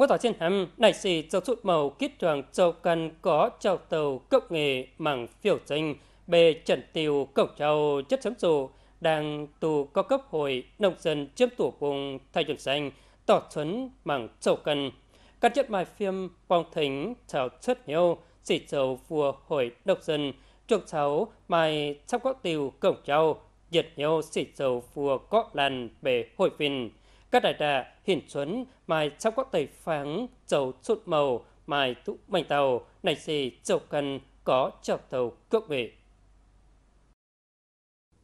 Ngô Thọ trên hầm này xì châu xuất màu kiết tròn châu cần có châu tàu cộng nghề mảng phiểu sinh bề trần tiêu cầu châu chất sấm dù đang tù có cấp hội nông dân chiếm tủ vùng thay chuẩn xanh tỏ thuấn mảng châu cần các chất mai phim quang thính chào xuất hiếu xì châu vua hội nông dân chuộc cháu mai sắp có tiêu cổng châu diệt hiếu xì châu vua có lần bề hội phình các đại đà hiển chuẩn mài trong các tẩy pháng dầu chút màu mài tụ mảnh tàu này gì chầu cần có chọc tàu cước về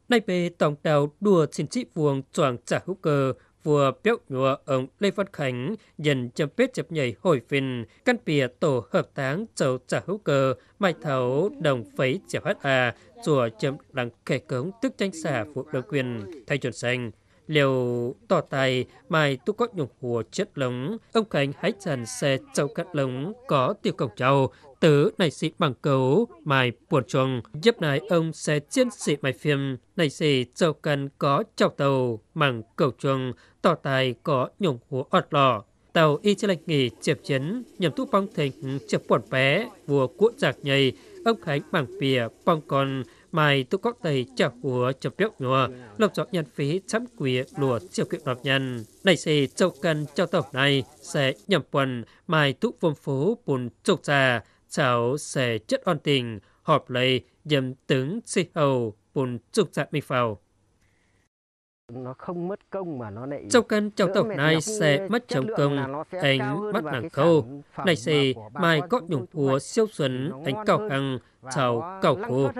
nay về tổng tàu đua chính trị vuông chọn trả hữu cơ vừa béo nhùa ông Lê Văn Khánh nhận chấm biết chập nhảy hồi phình căn bìa tổ hợp táng châu trả hữu cơ mai thấu đồng phấy chẹp hát à chùa chấm lăng kẻ cống tức tranh xả phụ độc quyền thay chuẩn xanh liều tỏ tài mai tu có nhục hùa chết lống ông khánh hãy tràn xe châu cắt lống có tiêu cổng châu tứ này xị bằng cấu mai buồn chuồng giúp này ông sẽ chiến sĩ mai phim này xị châu cần có chọc tàu bằng cầu chuồng tỏ tài có nhục hùa ọt lò tàu y trên lệnh nghỉ chiệp chiến nhằm thuốc phong thành chiệp quẩn bé vua cuộn giặc nhầy ông khánh bằng pìa bong con mai tu có tay chả của chả biết nữa lập rõ nhân phí chấm quỷ lùa siêu kiện lập nhân này sẽ châu cần cho tổng này sẽ nhầm quần mai tụ vốn phố buồn trục trà cháu sẽ chất on tình họp lấy dầm tướng si hầu buồn trục trà mình phào nó không mất công mà nó lại châu cân châu tộc này sẽ mất chống công đánh mất nàng khâu này sẽ mai có nhung của siêu xuân đánh cầu hằng cháu cầu khô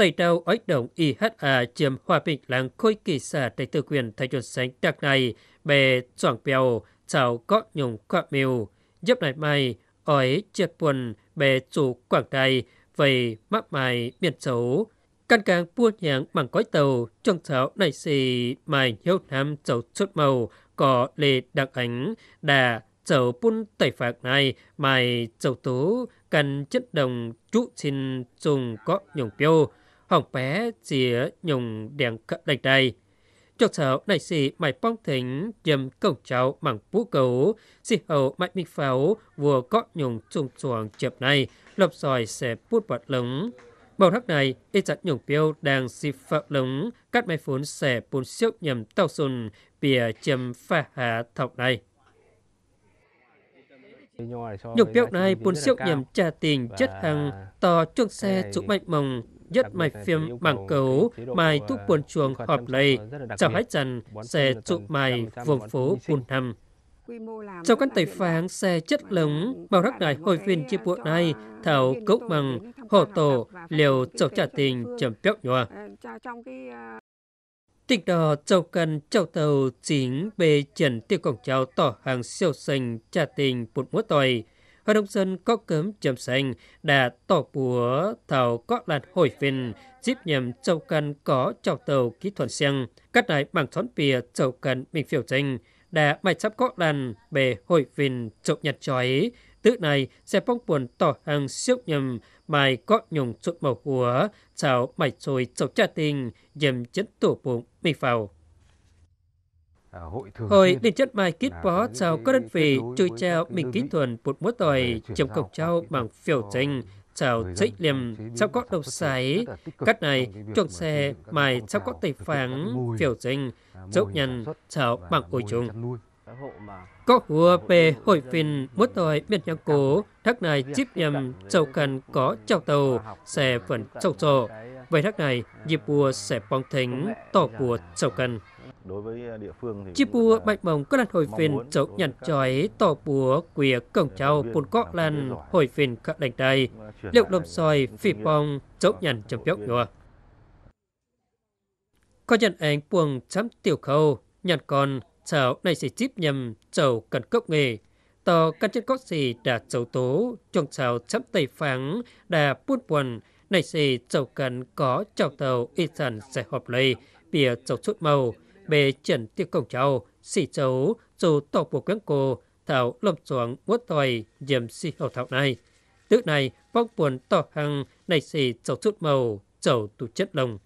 tây đau ếch đồng IHA chiếm hòa bình làng khôi kỳ xã tây tư quyền thay chuẩn sánh đặc này bè chọn bèo chào có nhung quạ miêu giúp lại mày ói triệt buồn bè chủ quảng đài về mắc mày biển xấu căn càng bua nhàng bằng cõi tàu trong sáu này xì mày hiếu nam chầu chốt màu có lệ đặc ánh đà chầu bun tẩy phạt này mày chầu tú cần chất đồng chú xin dùng có nhung piêu hỏng bé chĩa nhung đèn cận đạch đầy. Chọc cháu này xì mày bong thính dầm cổng cháu bằng vũ cấu, xì hậu mạnh minh pháo vừa có nhung trùng chuồng chập này, lập rồi sẽ bút bọt lúng Bầu thắc này, y chặt nhung piêu đang xì phạm lúng cắt mày phốn sẽ bún siêu nhầm tàu sùn, bìa chầm pha hạ thọc này. Nhục piêu này bún siêu nhầm trà tình chất hàng, to chuông xe chủ mạnh mồng, nhất mạch phim bằng ờ, cấu mài thuốc buồn chuồng họp lấy, chào hách trần, xe trụ mài vùng phố Bùn Thăm. Trong căn tẩy phán xe chất lống bao rắc đại hội viên chi bộ này thảo cốc bằng hộ tổ liều châu trả tình chấm biếc nhòa. Tịch đò châu cần châu tàu chính bề trần tiêu cổng cháo tỏ hàng siêu xanh trả tình bột múa tòi hội nông dân có cớm chấm xanh đã tổ búa thảo có làn hồi viên giúp nhầm châu cần có chào tàu kỹ thuật xăng Cắt đại bằng thón bìa châu cần mình phiểu tranh đã mày sắp có làn bề hội viên trộm nhặt chói tự này sẽ phong buồn tỏ hàng siêu nhầm mày có nhùng chuột màu của chào mày trôi chậu cha tình dầm chấn tổ bụng mình vào À, hội định chất mai kít bó chào các đơn vị chui trao mình kỹ thuần bột múa tỏi chấm cổng trao bằng phiểu tranh chào trích liềm chào có đầu sái cắt này chuồng xe mài chào có tẩy pháng phiểu tranh chậu nhằn chào bằng ổi trùng có hùa về hội phìn múa tỏi miền nhà cố thác này chip nhầm chầu cần có chào tàu xe phần chầu trò vậy thác này à, dịp bùa sẽ bóng thính tỏ bùa chầu cần À, chi bùa bạch bóng có lần hồi phiền chấu nhận chói tỏ bùa quỳ cổng trao bốn cọ lần hồi phiền khả đành đầy. Liệu đồng xoài phỉ bong chấu nhận chấm biốc nhòa. Có nhận ánh buồng chấm tiểu khâu, nhận còn cháu này sẽ chip nhầm cháu cần cốc nghề. Tò căn chân có gì đã cháu tố, trong cháu chấm tây phẳng đã buôn buồn, này sẽ cháu cần có cháu tàu y thần sẽ hợp lấy, bìa cháu chút màu bề triển tiêu công châu, xì châu, dù tổ của quyến cô, thảo lộp xuống ngốt tòi, dìm xì hậu thảo này. tự này, bóc buồn tỏ hăng, này xì châu chút màu, châu tụ chất lồng.